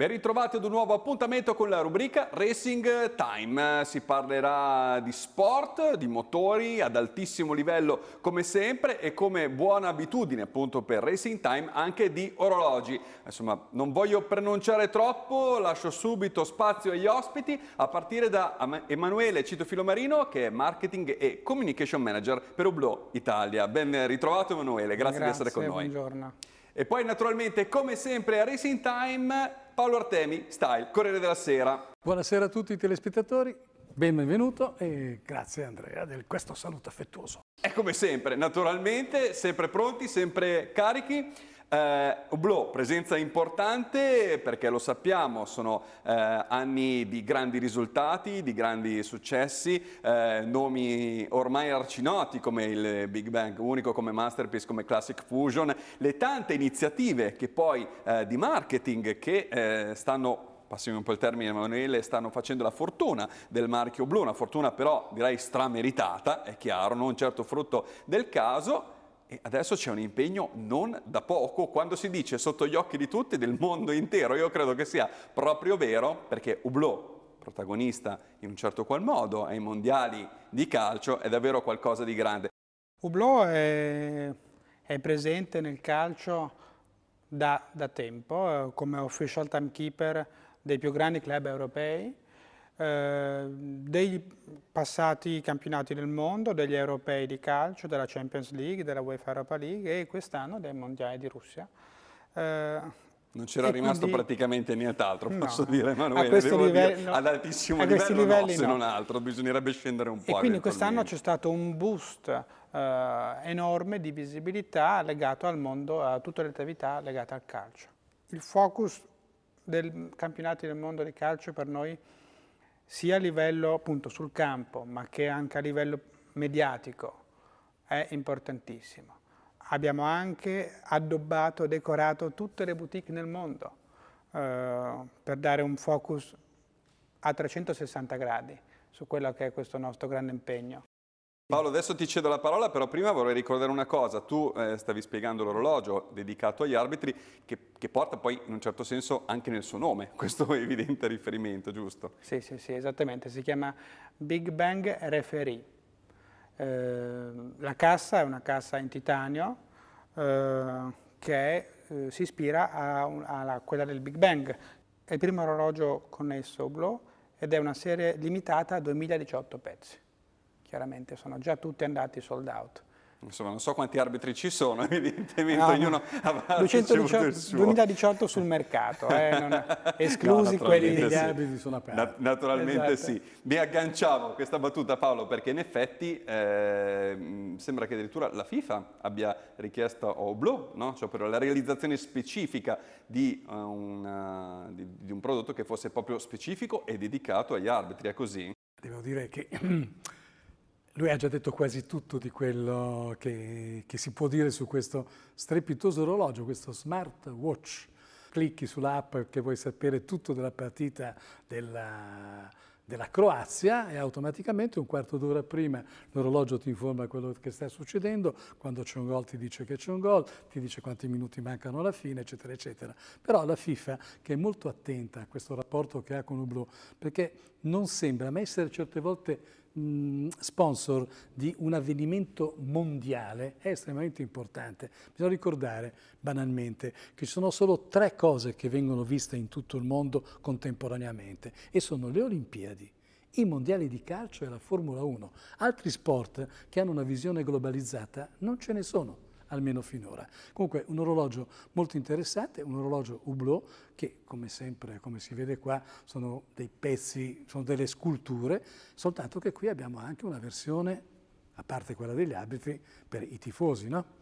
Ben ritrovati ad un nuovo appuntamento con la rubrica Racing Time. Si parlerà di sport, di motori ad altissimo livello come sempre e come buona abitudine appunto per Racing Time anche di orologi. Insomma, non voglio pronunciare troppo, lascio subito spazio agli ospiti a partire da Emanuele Cito Filomarino che è Marketing e Communication Manager per Hublot Italia. Ben ritrovato Emanuele, grazie, grazie di essere con buongiorno. noi. Buongiorno. E poi naturalmente come sempre a Racing Time Paolo Artemi, Style, Corriere della Sera. Buonasera a tutti i telespettatori, benvenuto e grazie Andrea per questo saluto affettuoso. E come sempre, naturalmente, sempre pronti, sempre carichi. Eh, Oblò, presenza importante perché lo sappiamo, sono eh, anni di grandi risultati, di grandi successi, eh, nomi ormai arcinoti come il Big Bang unico, come Masterpiece, come Classic Fusion, le tante iniziative che poi eh, di marketing che eh, stanno passami un po' il termine Emanuele, stanno facendo la fortuna del marchio blu, una fortuna però direi strameritata, è chiaro, non certo frutto del caso, e adesso c'è un impegno non da poco, quando si dice sotto gli occhi di tutti, del mondo intero, io credo che sia proprio vero, perché Hublot, protagonista in un certo qual modo ai mondiali di calcio, è davvero qualcosa di grande. Hublot è, è presente nel calcio da, da tempo, eh, come official timekeeper dei più grandi club europei, Ehm, dei passati campionati del mondo, degli europei di calcio, della Champions League, della UEFA Europa League e quest'anno dei mondiali di Russia. Eh, non c'era rimasto quindi, praticamente nient'altro, posso no, dire, Emanuele, a livelli, dire, no, ad altissimo livello livelli, no, se no. non altro, bisognerebbe scendere un po'. E quindi quest'anno c'è stato un boost eh, enorme di visibilità legato al mondo, a tutte le attività legate al calcio. Il focus dei campionati del mondo di calcio per noi è sia a livello appunto sul campo, ma che anche a livello mediatico, è importantissimo. Abbiamo anche addobbato, decorato tutte le boutique nel mondo eh, per dare un focus a 360 gradi su quello che è questo nostro grande impegno. Paolo, adesso ti cedo la parola, però prima vorrei ricordare una cosa. Tu eh, stavi spiegando l'orologio dedicato agli arbitri, che che porta poi in un certo senso anche nel suo nome questo evidente riferimento, giusto? Sì, sì, sì, esattamente, si chiama Big Bang Referee. Eh, la cassa è una cassa in titanio eh, che eh, si ispira a, a, a, quella del Big Bang. È il primo orologio connesso blu ed è una serie limitata a 2018 pezzi. Chiaramente sono già tutti andati sold out. Insomma, non so quanti arbitri ci sono, evidentemente no, ah, ognuno avrà 218, 2018 sul mercato, eh, non, esclusi no, quelli degli sì. arbitri sono aperti. Na naturalmente esatto. sì. Mi agganciavo a questa battuta Paolo perché in effetti eh, sembra che addirittura la FIFA abbia richiesto a Oblo, no? cioè per la realizzazione specifica di, uh, eh, una, eh, di, di un prodotto che fosse proprio specifico e dedicato agli arbitri, è così? Devo dire che... Lui ha già detto quasi tutto di quello che, che si può dire su questo strepitoso orologio, questo smartwatch. Clicchi sull'app che vuoi sapere tutto della partita della, della Croazia e automaticamente un quarto d'ora prima l'orologio ti informa quello che sta succedendo, quando c'è un gol ti dice che c'è un gol, ti dice quanti minuti mancano alla fine, eccetera, eccetera. Però la FIFA, che è molto attenta a questo rapporto che ha con Hublot, perché non sembra, a essere certe volte Mm, sponsor di un avvenimento mondiale è estremamente importante. Bisogna ricordare banalmente che ci sono solo tre cose che vengono viste in tutto il mondo contemporaneamente e sono le Olimpiadi, i mondiali di calcio e la Formula 1. Altri sport che hanno una visione globalizzata non ce ne sono almeno finora. Comunque un orologio molto interessante, un orologio Hublot, che come sempre, come si vede qua, sono dei pezzi, sono delle sculture, soltanto che qui abbiamo anche una versione, a parte quella degli arbitri, per i tifosi, no?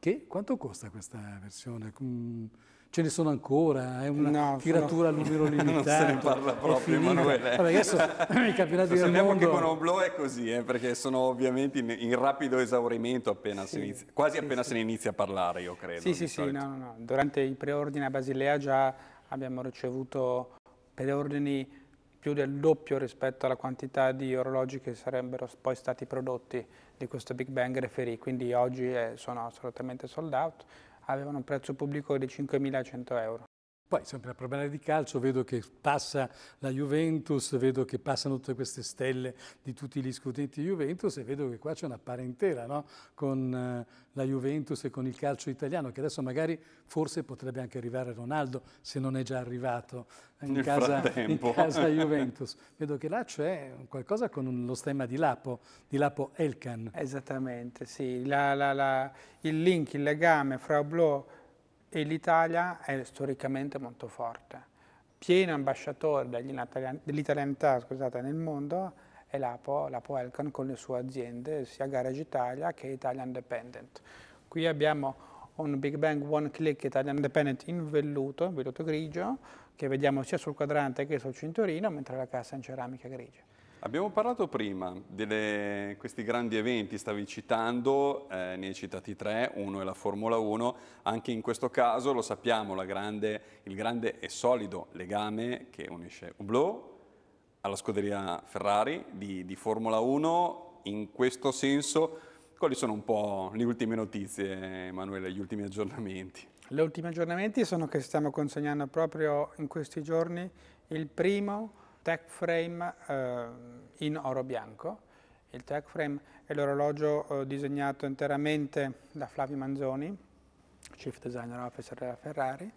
Che? Quanto costa questa versione? Mm, ce ne sono ancora? È una no, tiratura sono... al numero limitato? non se ne parla proprio, Emanuele. Vabbè, adesso il campionato del mondo... che con Oblò è così, eh, perché sono ovviamente in, in rapido esaurimento appena sì, si inizia, quasi sì, appena sì. se ne inizia a parlare, io credo. Sì, sì, sì, no, no. Durante i preordini a Basilea già abbiamo ricevuto preordini più del doppio rispetto alla quantità di orologi che sarebbero poi stati prodotti di questo Big Bang referì, quindi oggi eh, sono assolutamente sold out, avevano un prezzo pubblico di 5.100 euro. Poi sempre a parlare di calcio, vedo che passa la Juventus, vedo che passano tutte queste stelle di tutti gli studenti Juventus e vedo che qua c'è una parentela no? con eh, la Juventus e con il calcio italiano, che adesso magari forse potrebbe anche arrivare Ronaldo, se non è già arrivato eh, in, casa, in casa, Juventus. vedo che là c'è qualcosa con lo stemma di Lapo, di Lapo Elkan. Esattamente, sì. La, la, la, il link, il legame fra Oblò e l'Italia è storicamente molto forte. Pieno ambasciatore dell'italianità scusate, nel mondo è l'Apo, l'Apo Elkan con le sue aziende, sia Garage Italia che Italian Dependent. Qui abbiamo un Big Bang One Click Italian Dependent in velluto, in velluto grigio, che vediamo sia sul quadrante che sul cinturino, mentre la cassa è in ceramica grigia. Abbiamo parlato prima di questi grandi eventi, stavi citando, eh, ne hai citati tre, uno è la Formula 1, anche in questo caso lo sappiamo, grande, il grande e solido legame che unisce Hublot alla scuderia Ferrari di, di Formula 1, in questo senso quali sono un po' le ultime notizie Emanuele, gli ultimi aggiornamenti? Le ultime aggiornamenti sono che stiamo consegnando proprio in questi giorni il primo tech frame eh, in oro bianco. Il tech frame è l'orologio eh, disegnato interamente da Flavio Manzoni, Chief Designer Officer della Ferrari,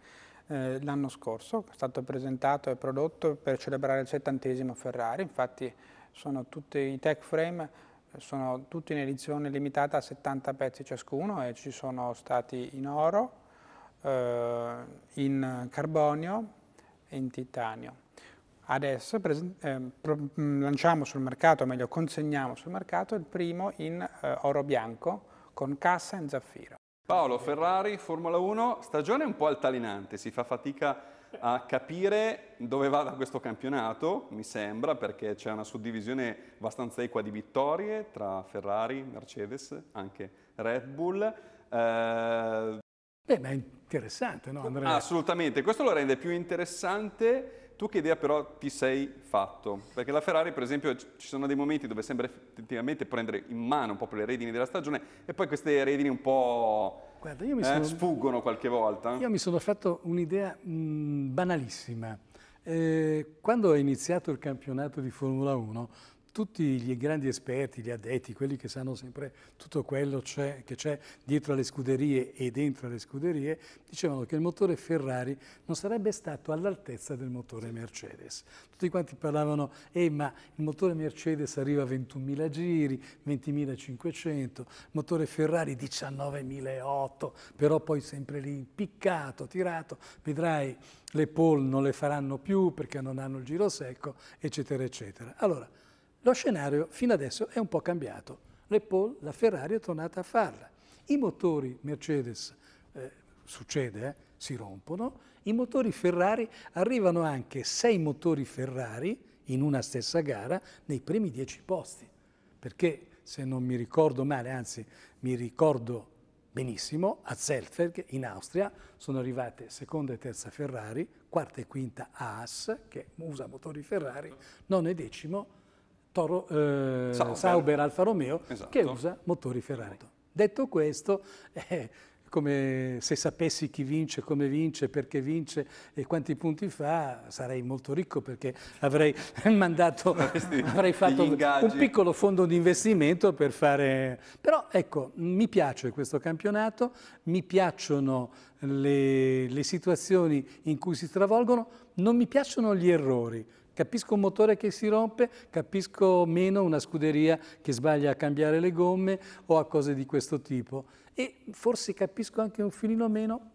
eh, l'anno scorso, è stato presentato e prodotto per celebrare il settantesimo Ferrari, infatti sono tutti i tech frame sono tutti in edizione limitata a 70 pezzi ciascuno e ci sono stati in oro, eh, in carbonio e in titanio. Adesso ehm, mm, lanciamo sul mercato, o meglio consegniamo sul mercato, il primo in eh, oro bianco con cassa e zaffiro. Paolo Ferrari, Formula 1, stagione un po' altalinante, si fa fatica a capire dove vada questo campionato, mi sembra, perché c'è una suddivisione abbastanza equa di vittorie tra Ferrari, Mercedes, anche Red Bull. Eh... Beh, ma è interessante, no Andrea? Assolutamente, questo lo rende più interessante tu che idea però ti sei fatto? Perché la Ferrari, per esempio, ci sono dei momenti dove sembra effettivamente prendere in mano un po' le redini della stagione e poi queste redini un po' Guarda, eh, sono, sfuggono qualche volta. Io mi sono fatto un'idea mm, banalissima. Eh, quando è iniziato il campionato di Formula 1, tutti gli grandi esperti, gli addetti, quelli che sanno sempre tutto quello che c'è dietro alle scuderie e dentro alle scuderie, dicevano che il motore Ferrari non sarebbe stato all'altezza del motore Mercedes. Tutti quanti parlavano, eh ma il motore Mercedes arriva a 21.000 giri, 20.500, il motore Ferrari 19.008, però poi sempre lì impiccato, tirato, vedrai le pole non le faranno più perché non hanno il giro secco, eccetera, eccetera. Allora, lo scenario fino adesso è un po' cambiato. L'Apple, la Ferrari è tornata a farla. I motori Mercedes, eh, succede, eh, si rompono. I motori Ferrari, arrivano anche sei motori Ferrari in una stessa gara nei primi dieci posti. Perché se non mi ricordo male, anzi mi ricordo benissimo, a Zeltberg in Austria sono arrivate seconda e terza Ferrari, quarta e quinta AAS che usa motori Ferrari, nono e decimo Toro, eh, Sauber. Sauber. Alfa Romeo esatto. che usa motori Ferrari. Detto questo, eh, come se sapessi chi vince, come vince, perché vince e quanti punti fa, sarei molto ricco perché avrei mandato, avrei fatto un piccolo fondo di investimento per fare... Però ecco, mi piace questo campionato, mi piacciono le, le situazioni in cui si travolgono, non mi piacciono gli errori, Capisco un motore che si rompe, capisco meno una scuderia che sbaglia a cambiare le gomme o a cose di questo tipo. E forse capisco anche un filino meno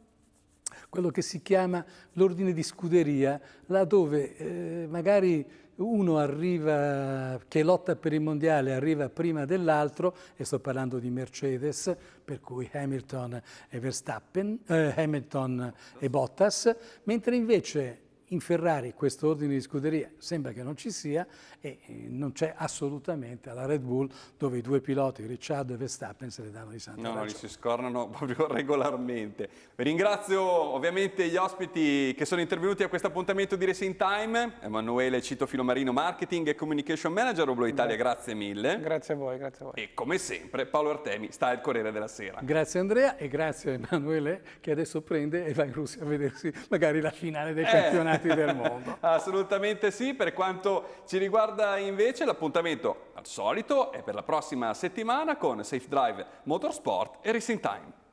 quello che si chiama l'ordine di scuderia, laddove eh, magari uno arriva, che lotta per il mondiale arriva prima dell'altro, e sto parlando di Mercedes, per cui Hamilton e Verstappen, eh, Hamilton e Bottas, mentre invece in Ferrari questo ordine di scuderia sembra che non ci sia e eh, non c'è assolutamente alla Red Bull dove i due piloti, Ricciardo e Verstappen, se le danno di santo. No, no, li si scornano proprio regolarmente. Ringrazio ovviamente gli ospiti che sono intervenuti a questo appuntamento di Racing Time, Emanuele Cito Filomarino, Marketing e Communication Manager, Oblo Italia, Beh. grazie mille. Grazie a voi, grazie a voi. E come sempre Paolo Artemi sta al Corriere della Sera. Grazie Andrea e grazie a Emanuele che adesso prende e va in Russia a vedersi magari la finale del eh. campionato punti del mondo. Assolutamente sì, per quanto ci riguarda invece l'appuntamento al solito è per la prossima settimana con Safe Drive Motorsport e Racing Time.